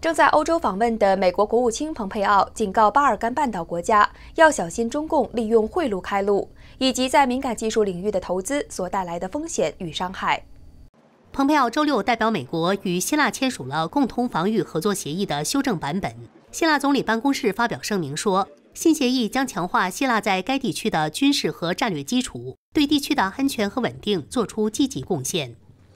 正在欧洲访问的美国国务卿蓬佩奥警告巴尔干半岛国家要小心中共利用贿赂开路以及在敏感技术领域的投资所带来的风险与伤害。蓬佩奥周六代表美国与希腊签署了共同防御合作协议的修正版本。希腊总理办公室发表声明说，新协议将强化希腊在该地区的军事和战略基础，对地区的安全和稳定作出积极贡献。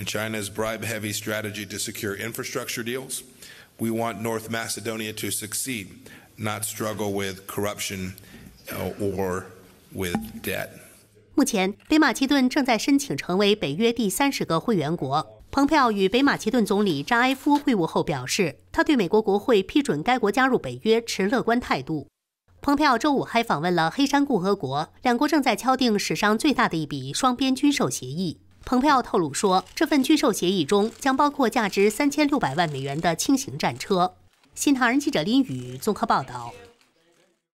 在 China's bribe-heavy strategy to secure infrastructure deals, we want North Macedonia to succeed, not struggle with corruption or with debt. 目前，北马其顿正在申请成为北约第三十个会员国。蓬佩奥与北马其顿总理扎埃夫会晤后表示，他对美国国会批准该国加入北约持乐观态度。蓬佩奥周五还访问了黑山共和国，两国正在敲定史上最大的一笔双边军售协议。蓬佩奥透露说，这份军售协议中将包括价值三千六百万美元的轻型战车。新唐人记者林宇综合报道。